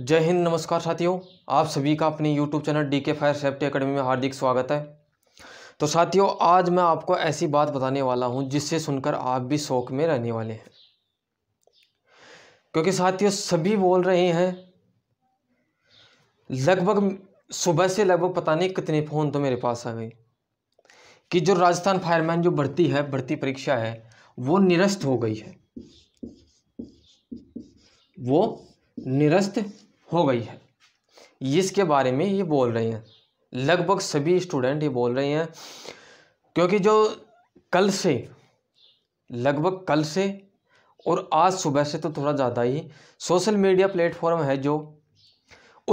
जय हिंद नमस्कार साथियों आप सभी का अपने YouTube channel D K fire safety academy में हार्दिक स्वागत है तो साथियों आज मैं आपको ऐसी बात बताने वाला हूं जिससे सुनकर आप भी शौक में रहने वाले हैं क्योंकि साथियों सभी बोल रहे हैं लगभग सुबह से लगभग पता नहीं कितने फ़ोन तो मेरे पास आ गए कि जो राजस्थान फायरमैन जो भर्ती है भर्ती परीक्षा है वो निरस्त हो गई है वो निरस्त हो गई है इसके बारे में ये बोल रहे हैं लगभग सभी स्टूडेंट ये बोल रहे हैं क्योंकि जो कल से लगभग कल से और आज सुबह से तो थोड़ा ज़्यादा ही सोशल मीडिया प्लेटफॉर्म है जो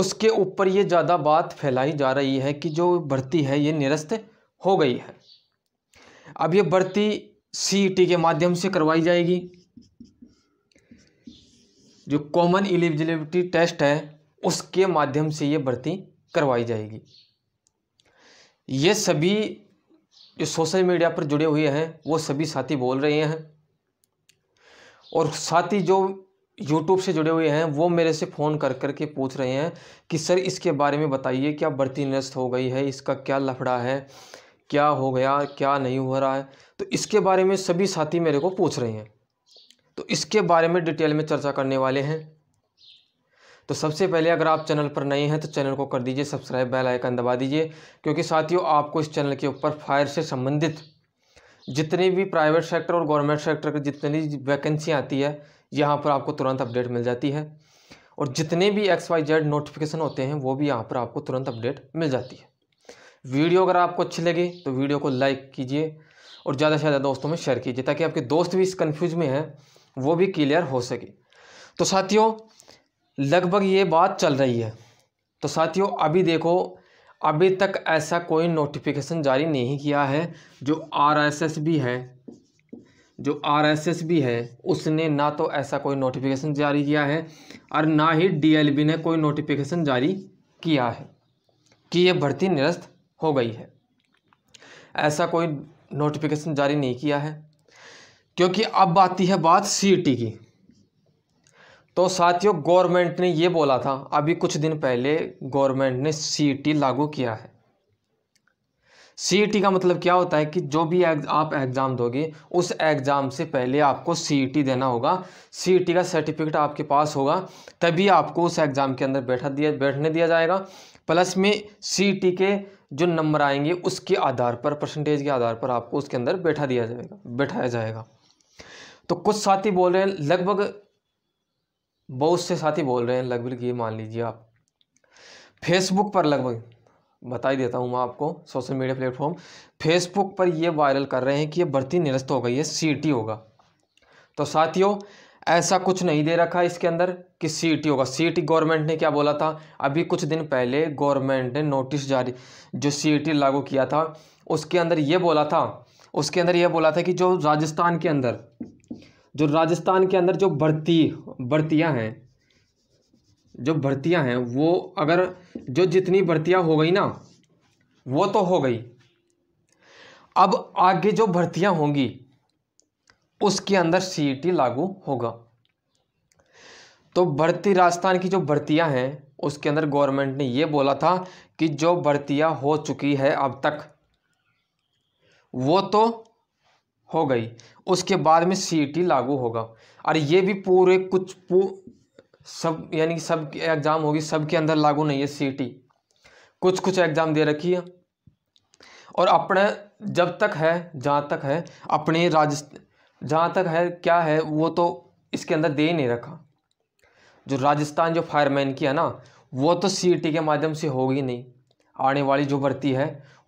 उसके ऊपर ये ज़्यादा बात फैलाई जा रही है कि जो भर्ती है ये निरस्त हो गई है अब ये भर्ती सी e के माध्यम से करवाई जाएगी जो कॉमन एलिजिबिलिटी टेस्ट है उसके माध्यम से ये भर्ती करवाई जाएगी ये सभी जो सोशल मीडिया पर जुड़े हुए हैं वो सभी साथी बोल रहे हैं और साथी जो यूट्यूब से जुड़े हुए हैं वो मेरे से फ़ोन कर कर के पूछ रहे हैं कि सर इसके बारे में बताइए क्या भर्ती निरस्त हो गई है इसका क्या लफड़ा है क्या हो गया क्या नहीं हो रहा है तो इसके बारे में सभी साथी मेरे को पूछ रहे हैं तो इसके बारे में डिटेल में चर्चा करने वाले हैं तो सबसे पहले अगर आप चैनल पर नए हैं तो चैनल को कर दीजिए सब्सक्राइब बेल आइकन दबा दीजिए क्योंकि साथियों आपको इस चैनल के ऊपर फायर से संबंधित जितने भी प्राइवेट सेक्टर और गवर्नमेंट सेक्टर की जितनी वैकेंसी आती है यहाँ पर आपको तुरंत अपडेट मिल जाती है और जितने भी एक्स वाई जेड नोटिफिकेशन होते हैं वो भी यहाँ पर आपको तुरंत अपडेट मिल जाती है वीडियो अगर आपको अच्छी लगी तो वीडियो को लाइक कीजिए और ज़्यादा से ज़्यादा दोस्तों में शेयर कीजिए ताकि आपके दोस्त भी इस कन्फ्यूज में हैं वो भी क्लियर हो सके तो साथियों लगभग ये बात चल रही है तो साथियों अभी देखो अभी तक ऐसा कोई नोटिफिकेशन जारी नहीं किया है जो आरएसएस भी है जो आरएसएस भी है उसने ना तो ऐसा कोई नोटिफिकेशन जारी किया है और ना ही डीएलबी ने कोई नोटिफिकेशन जारी किया है कि ये भर्ती निरस्त हो गई है ऐसा कोई नोटिफिकेशन जारी नहीं किया है क्योंकि अब आती है बात सीईटी e की तो साथियों गवर्नमेंट ने ये बोला था अभी कुछ दिन पहले गवर्नमेंट ने सीईटी e लागू किया है सीईटी e का मतलब क्या होता है कि जो भी एग, आप एग्ज़ाम दोगे उस एग्ज़ाम से पहले आपको सीईटी देना होगा सीईटी का सर्टिफिकेट आपके पास होगा तभी आपको उस एग्ज़ाम के अंदर बैठा दिया बैठने दिया जाएगा प्लस में सी के जो नंबर आएंगे उसके आधार पर परसेंटेज के आधार पर आपको उसके अंदर बैठा दिया जाएगा बैठाया जाएगा तो कुछ साथी बोल रहे हैं लगभग बहुत से साथी बोल रहे हैं लगभग ये मान लीजिए आप फेसबुक पर लगभग बता ही देता हूँ मैं आपको सोशल मीडिया प्लेटफॉर्म फेसबुक पर ये वायरल कर रहे हैं कि ये भर्ती निरस्त हो गई है सी होगा तो साथियों ऐसा कुछ नहीं दे रखा इसके अंदर कि सी होगा सी गवर्नमेंट ने क्या बोला था अभी कुछ दिन पहले गवर्नमेंट ने नोटिस जारी जो सी लागू किया था उसके अंदर ये बोला था उसके अंदर यह बोला था कि जो राजस्थान के अंदर जो राजस्थान के अंदर जो भर्ती भर्तियाँ हैं जो भर्तियाँ हैं वो अगर जो जितनी भर्तियाँ हो गई ना वो तो हो गई अब आगे जो भर्तियां होंगी उसके अंदर सीईटी e लागू होगा तो भर्ती राजस्थान की जो भर्तियां हैं उसके अंदर गवर्नमेंट ने ये बोला था कि जो भर्तियां हो चुकी है अब तक वो तो हो गई उसके बाद में सी e लागू होगा और ये भी पूरे कुछ पू सब यानी सब एग्ज़ाम होगी सब के अंदर लागू नहीं है सी e कुछ कुछ एग्ज़ाम दे रखी है और अपने जब तक है जहाँ तक है अपने राज्य जहाँ तक है क्या है वो तो इसके अंदर दे ही नहीं रखा जो राजस्थान जो फायरमैन की है ना वो तो सी e के माध्यम से होगी नहीं आने वाली जो भर्ती है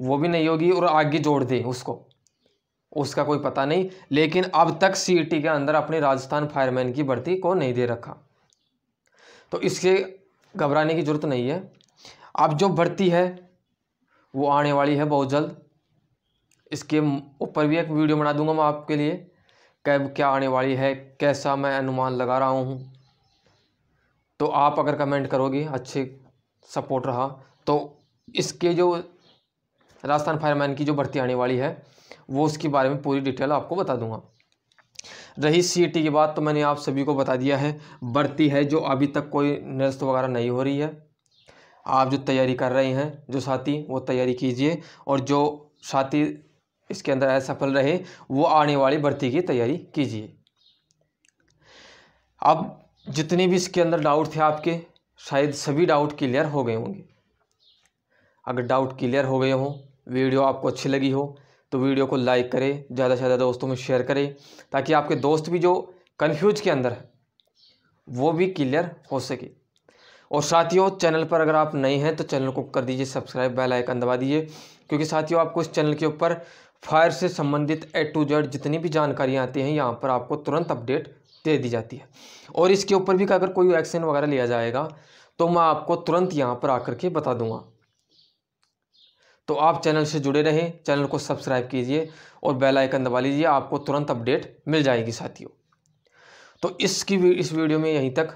वो भी नहीं होगी और आगे जोड़ दे उसको उसका कोई पता नहीं लेकिन अब तक सी e के अंदर अपने राजस्थान फायरमैन की भर्ती को नहीं दे रखा तो इसके घबराने की ज़रूरत नहीं है अब जो भर्ती है वो आने वाली है बहुत जल्द इसके ऊपर भी एक वीडियो बना दूंगा मैं आपके लिए कैब क्या आने वाली है कैसा मैं अनुमान लगा रहा हूँ तो आप अगर कमेंट करोगे अच्छे सपोर्ट रहा तो इसके जो राजस्थान फायरमैन की जो भर्ती आने वाली है वो उसके बारे में पूरी डिटेल आपको बता दूंगा रही सी की बात तो मैंने आप सभी को बता दिया है भर्ती है जो अभी तक कोई निरस्त वगैरह नहीं हो रही है आप जो तैयारी कर रहे हैं जो साथी वो तैयारी कीजिए और जो साथी इसके अंदर असफल रहे वो आने वाली भर्ती की तैयारी कीजिए अब जितने भी इसके अंदर डाउट थे आपके शायद सभी डाउट क्लियर हो गए होंगे अगर डाउट क्लियर हो गए हों वीडियो आपको अच्छी लगी हो तो वीडियो को लाइक करें ज़्यादा से ज़्यादा दोस्तों में शेयर करें ताकि आपके दोस्त भी जो कन्फ्यूज के अंदर है वो भी क्लियर हो सके और साथियों चैनल पर अगर आप नए हैं तो चैनल को कर दीजिए सब्सक्राइब बेल आइकन दबा दीजिए क्योंकि साथियों आपको इस चैनल के ऊपर फायर से संबंधित ए टू जेड जितनी भी जानकारियाँ आती हैं यहाँ पर आपको तुरंत अपडेट दे दी जाती है और इसके ऊपर भी अगर कोई एक्शन वगैरह लिया जाएगा तो मैं आपको तुरंत यहाँ पर आकर के बता दूंगा तो आप चैनल से जुड़े रहें चैनल को सब्सक्राइब कीजिए और बेल आइकन दबा लीजिए आपको तुरंत अपडेट मिल जाएगी साथियों तो इसकी इस वीडियो में यहीं तक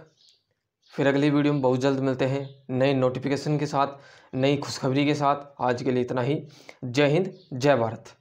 फिर अगली वीडियो में बहुत जल्द मिलते हैं नए नोटिफिकेशन के साथ नई खुशखबरी के साथ आज के लिए इतना ही जय हिंद जय भारत